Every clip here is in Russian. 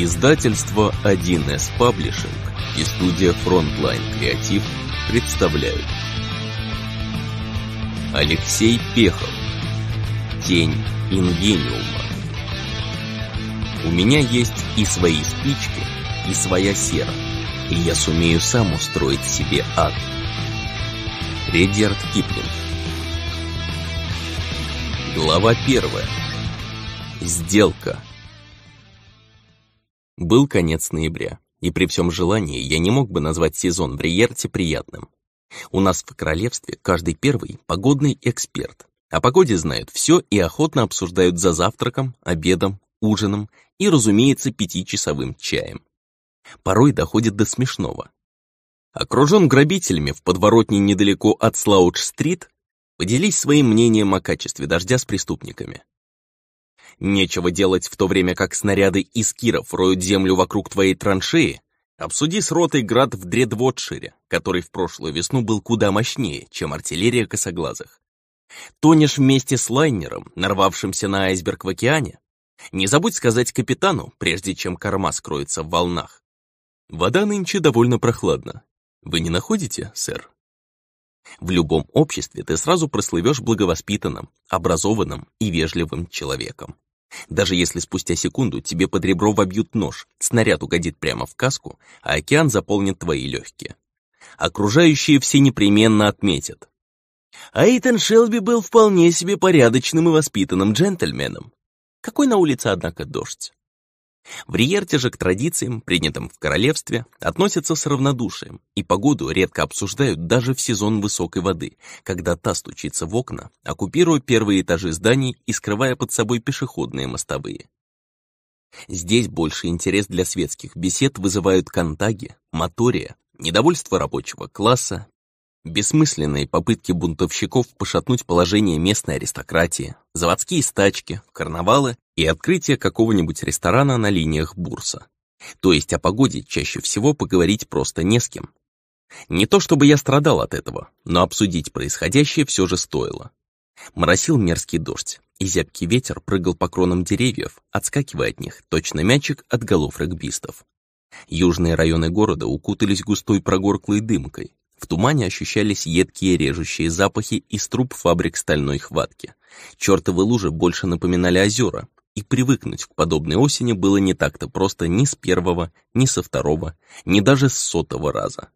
Издательство 1С Паблишинг и студия Frontline Креатив представляют Алексей Пехов Тень Ингениума У меня есть и свои спички, и своя сера, и я сумею сам устроить себе ад. Редиард Киплинг Глава первая Сделка был конец ноября, и при всем желании я не мог бы назвать сезон в Риерте приятным. У нас в королевстве каждый первый погодный эксперт. А о погоде знают все и охотно обсуждают за завтраком, обедом, ужином и, разумеется, пятичасовым чаем. Порой доходит до смешного. Окружен грабителями в подворотне недалеко от Слауч-стрит, поделись своим мнением о качестве дождя с преступниками нечего делать в то время, как снаряды из киров роют землю вокруг твоей траншеи, обсуди с ротой град в Дредвотшире, который в прошлую весну был куда мощнее, чем артиллерия косоглазых. Тонешь вместе с лайнером, нарвавшимся на айсберг в океане? Не забудь сказать капитану, прежде чем корма скроется в волнах. Вода нынче довольно прохладна. Вы не находите, сэр? В любом обществе ты сразу прослывешь благовоспитанным, образованным и вежливым человеком. Даже если спустя секунду тебе под ребро вобьют нож, снаряд угодит прямо в каску, а океан заполнит твои легкие. Окружающие все непременно отметят. Айтон Шелби был вполне себе порядочным и воспитанным джентльменом. Какой на улице, однако, дождь. В Риерте же к традициям, принятым в королевстве, относятся с равнодушием, и погоду редко обсуждают даже в сезон высокой воды, когда та стучится в окна, оккупируя первые этажи зданий и скрывая под собой пешеходные мостовые. Здесь больше интерес для светских бесед вызывают контаги, мотория, недовольство рабочего класса, Бессмысленные попытки бунтовщиков пошатнуть положение местной аристократии, заводские стачки, карнавалы и открытие какого-нибудь ресторана на линиях бурса. То есть о погоде чаще всего поговорить просто не с кем. Не то чтобы я страдал от этого, но обсудить происходящее все же стоило. Моросил мерзкий дождь, и зябкий ветер прыгал по кронам деревьев, отскакивая от них, точно мячик от голов регбистов. Южные районы города укутались густой прогорклой дымкой, в тумане ощущались едкие режущие запахи из труб фабрик стальной хватки. Чертовы лужи больше напоминали озера, и привыкнуть к подобной осени было не так-то просто ни с первого, ни со второго, ни даже с сотого раза.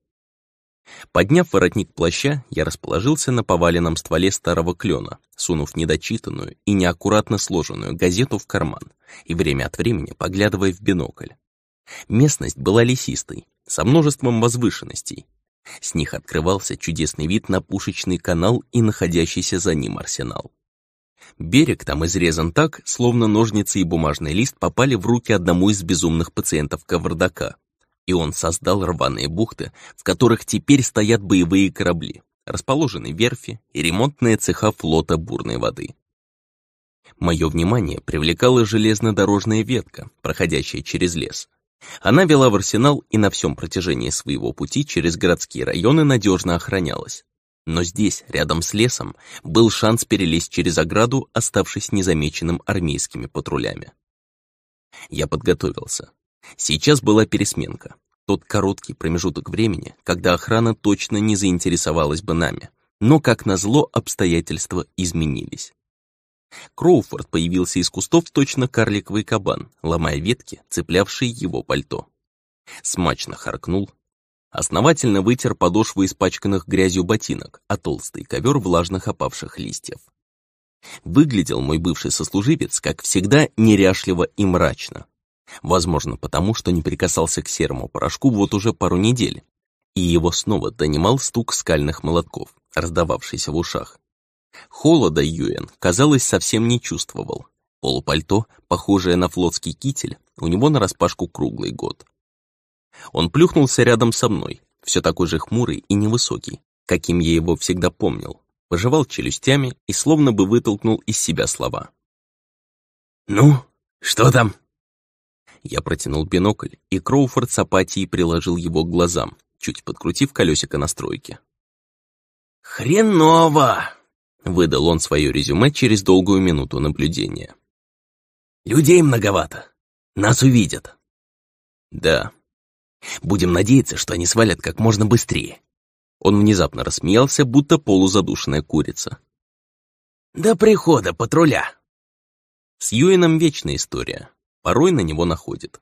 Подняв воротник плаща, я расположился на поваленном стволе старого клена, сунув недочитанную и неаккуратно сложенную газету в карман и время от времени поглядывая в бинокль. Местность была лесистой, со множеством возвышенностей, с них открывался чудесный вид на пушечный канал и находящийся за ним арсенал. Берег там изрезан так, словно ножницы и бумажный лист попали в руки одному из безумных пациентов Кавардака, и он создал рваные бухты, в которых теперь стоят боевые корабли, расположены верфи и ремонтные цеха флота бурной воды. Мое внимание привлекала железнодорожная ветка, проходящая через лес, она вела в арсенал и на всем протяжении своего пути через городские районы надежно охранялась. Но здесь, рядом с лесом, был шанс перелезть через ограду, оставшись незамеченным армейскими патрулями. Я подготовился. Сейчас была пересменка. Тот короткий промежуток времени, когда охрана точно не заинтересовалась бы нами. Но, как назло, обстоятельства изменились. Кроуфорд появился из кустов точно карликовый кабан, ломая ветки, цеплявшие его пальто. Смачно харкнул, основательно вытер подошву испачканных грязью ботинок, а толстый ковер влажных опавших листьев. Выглядел мой бывший сослуживец, как всегда, неряшливо и мрачно. Возможно, потому что не прикасался к серому порошку вот уже пару недель, и его снова донимал стук скальных молотков, раздававшийся в ушах, Холода Юэн, казалось, совсем не чувствовал. Полупальто, похожее на флотский китель, у него нараспашку круглый год. Он плюхнулся рядом со мной, все такой же хмурый и невысокий, каким я его всегда помнил, пожевал челюстями и словно бы вытолкнул из себя слова. «Ну, что там?» Я протянул бинокль, и Кроуфорд с апатией приложил его к глазам, чуть подкрутив колесико настройки. «Хреново!» Выдал он свое резюме через долгую минуту наблюдения. «Людей многовато. Нас увидят». «Да». «Будем надеяться, что они свалят как можно быстрее». Он внезапно рассмеялся, будто полузадушенная курица. «До прихода патруля!» С Юином вечная история. Порой на него находит.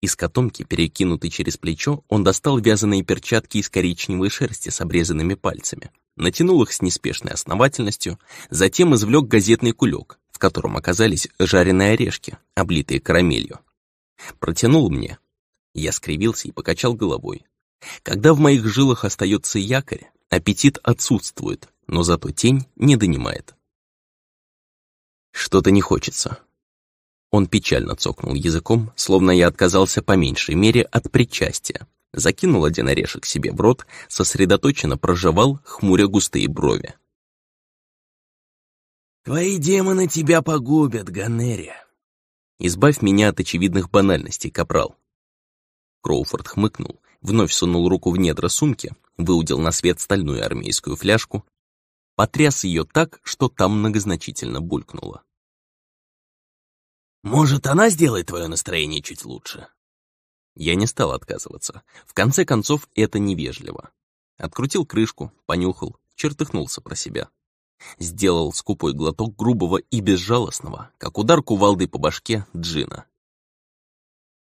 Из котомки, перекинутый через плечо, он достал вязаные перчатки из коричневой шерсти с обрезанными пальцами натянул их с неспешной основательностью, затем извлек газетный кулек, в котором оказались жареные орешки, облитые карамелью. Протянул мне. Я скривился и покачал головой. Когда в моих жилах остается якорь, аппетит отсутствует, но зато тень не донимает. Что-то не хочется. Он печально цокнул языком, словно я отказался по меньшей мере от причастия, закинул один орешек себе в рот, сосредоточенно прожевал, хмуря густые брови. «Твои демоны тебя погубят, Ганерия. «Избавь меня от очевидных банальностей, капрал!» Кроуфорд хмыкнул, вновь сунул руку в недра сумки, выудил на свет стальную армейскую фляжку, потряс ее так, что там многозначительно булькнуло. «Может, она сделает твое настроение чуть лучше?» Я не стал отказываться. В конце концов, это невежливо. Открутил крышку, понюхал, чертыхнулся про себя. Сделал скупой глоток грубого и безжалостного, как удар кувалдой по башке Джина.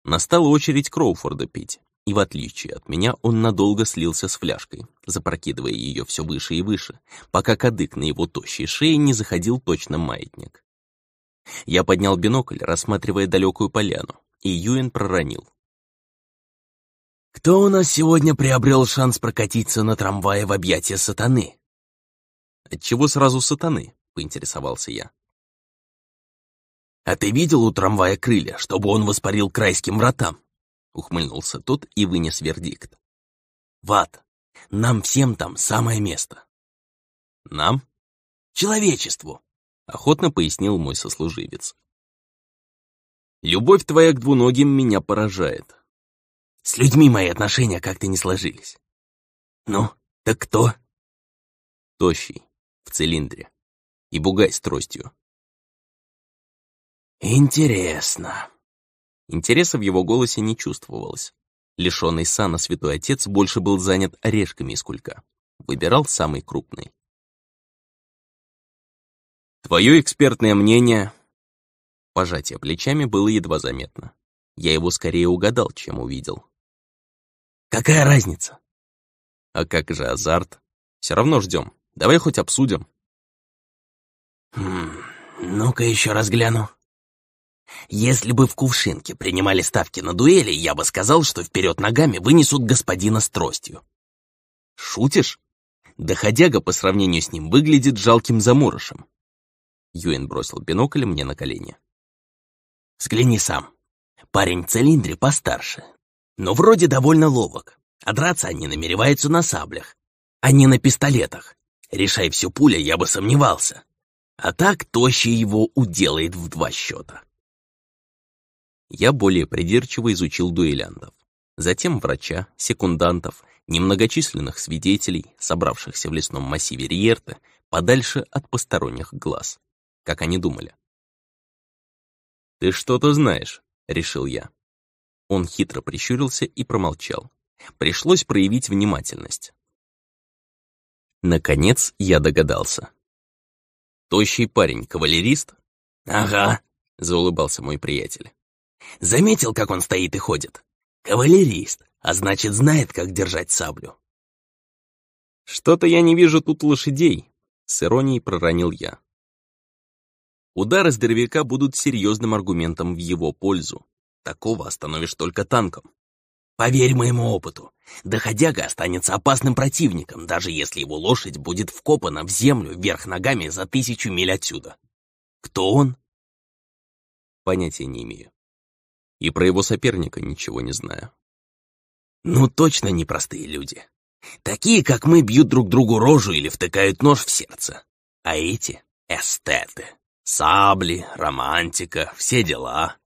Настала очередь Кроуфорда пить, и в отличие от меня он надолго слился с фляжкой, запрокидывая ее все выше и выше, пока кадык на его тощей шее не заходил точно маятник. Я поднял бинокль, рассматривая далекую поляну, и Юэн проронил. Кто у нас сегодня приобрел шанс прокатиться на трамвае в объятия сатаны? Отчего сразу сатаны? Поинтересовался я. А ты видел у трамвая крылья, чтобы он воспарил к райским вратам? Ухмыльнулся тот и вынес вердикт. Ват, Нам всем там самое место. Нам? Человечеству, охотно пояснил мой сослуживец. Любовь твоя к двуногим меня поражает. С людьми мои отношения как-то не сложились. Ну, так кто? Тощий, в цилиндре. И бугай с тростью. Интересно. Интереса в его голосе не чувствовалось. Лишенный сана святой отец больше был занят орешками из кулька. Выбирал самый крупный. Твое экспертное мнение... Пожатие плечами было едва заметно. Я его скорее угадал, чем увидел. Какая разница? А как же азарт? Все равно ждем. Давай хоть обсудим. Хм, ну-ка еще раз гляну. Если бы в кувшинке принимали ставки на дуэли, я бы сказал, что вперед ногами вынесут господина с тростью. Шутишь? Доходяга по сравнению с ним выглядит жалким заморышем. Юэн бросил бинокль мне на колени. Взгляни сам. Парень в цилиндре постарше, но вроде довольно ловок, а драться они намереваются на саблях, а не на пистолетах. Решай всю пуля, я бы сомневался. А так Тощий его уделает в два счета. Я более придирчиво изучил дуэлянтов, затем врача, секундантов, немногочисленных свидетелей, собравшихся в лесном массиве Риерта, подальше от посторонних глаз, как они думали. «Ты что-то знаешь», — решил я. Он хитро прищурился и промолчал. Пришлось проявить внимательность. Наконец я догадался. «Тощий парень, кавалерист?» «Ага», — заулыбался мой приятель. «Заметил, как он стоит и ходит? Кавалерист, а значит, знает, как держать саблю». «Что-то я не вижу тут лошадей», — с иронией проронил я. Удары с дровяка будут серьезным аргументом в его пользу, Такого остановишь только танком. Поверь моему опыту, доходяга останется опасным противником, даже если его лошадь будет вкопана в землю вверх ногами за тысячу миль отсюда. Кто он? Понятия не имею. И про его соперника ничего не знаю. Ну, точно непростые люди. Такие, как мы, бьют друг другу рожу или втыкают нож в сердце. А эти — эстеты. Сабли, романтика, все дела.